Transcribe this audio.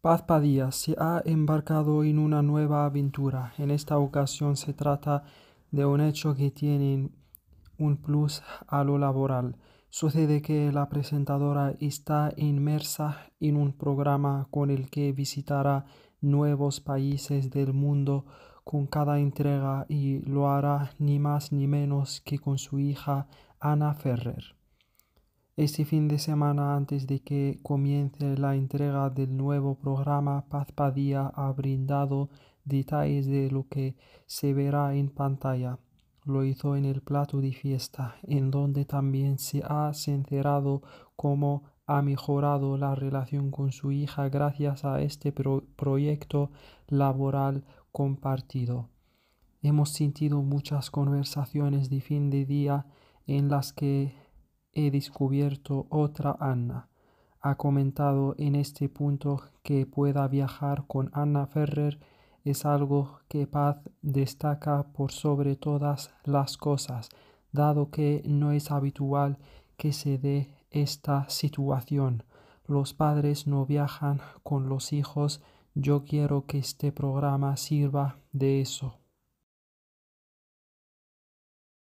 Paz Padilla se ha embarcado en una nueva aventura. En esta ocasión se trata de un hecho que tiene un plus a lo laboral. Sucede que la presentadora está inmersa en un programa con el que visitará nuevos países del mundo con cada entrega y lo hará ni más ni menos que con su hija Ana Ferrer. Este fin de semana, antes de que comience la entrega del nuevo programa, Paz Padilla ha brindado detalles de lo que se verá en pantalla. Lo hizo en el plato de fiesta, en donde también se ha sincerado cómo ha mejorado la relación con su hija gracias a este proyecto laboral compartido. Hemos sentido muchas conversaciones de fin de día en las que he descubierto otra Ana. Ha comentado en este punto que pueda viajar con Ana Ferrer es algo que Paz destaca por sobre todas las cosas, dado que no es habitual que se dé esta situación. Los padres no viajan con los hijos. Yo quiero que este programa sirva de eso.